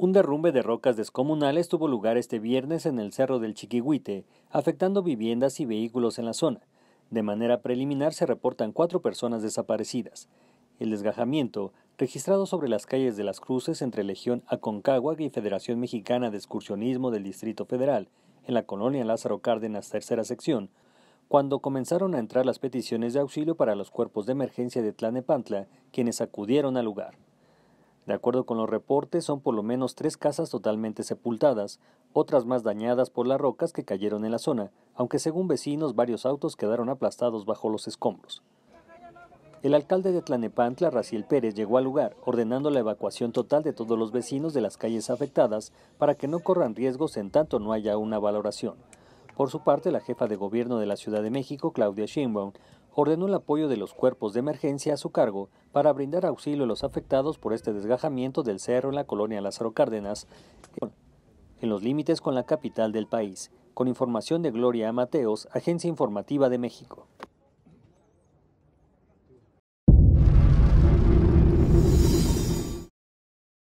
Un derrumbe de rocas descomunales tuvo lugar este viernes en el Cerro del Chiquihuite, afectando viviendas y vehículos en la zona. De manera preliminar se reportan cuatro personas desaparecidas. El desgajamiento, registrado sobre las calles de las Cruces entre Legión Aconcagua y Federación Mexicana de Excursionismo del Distrito Federal, en la colonia Lázaro Cárdenas, tercera sección, cuando comenzaron a entrar las peticiones de auxilio para los cuerpos de emergencia de Tlanepantla, quienes acudieron al lugar. De acuerdo con los reportes, son por lo menos tres casas totalmente sepultadas, otras más dañadas por las rocas que cayeron en la zona, aunque según vecinos varios autos quedaron aplastados bajo los escombros. El alcalde de Tlanepantla, Raciel Pérez, llegó al lugar, ordenando la evacuación total de todos los vecinos de las calles afectadas para que no corran riesgos en tanto no haya una valoración. Por su parte, la jefa de gobierno de la Ciudad de México, Claudia Sheinbaum, ordenó el apoyo de los cuerpos de emergencia a su cargo para brindar auxilio a los afectados por este desgajamiento del cerro en la colonia Lázaro Cárdenas, en los límites con la capital del país. Con información de Gloria Amateos, Agencia Informativa de México.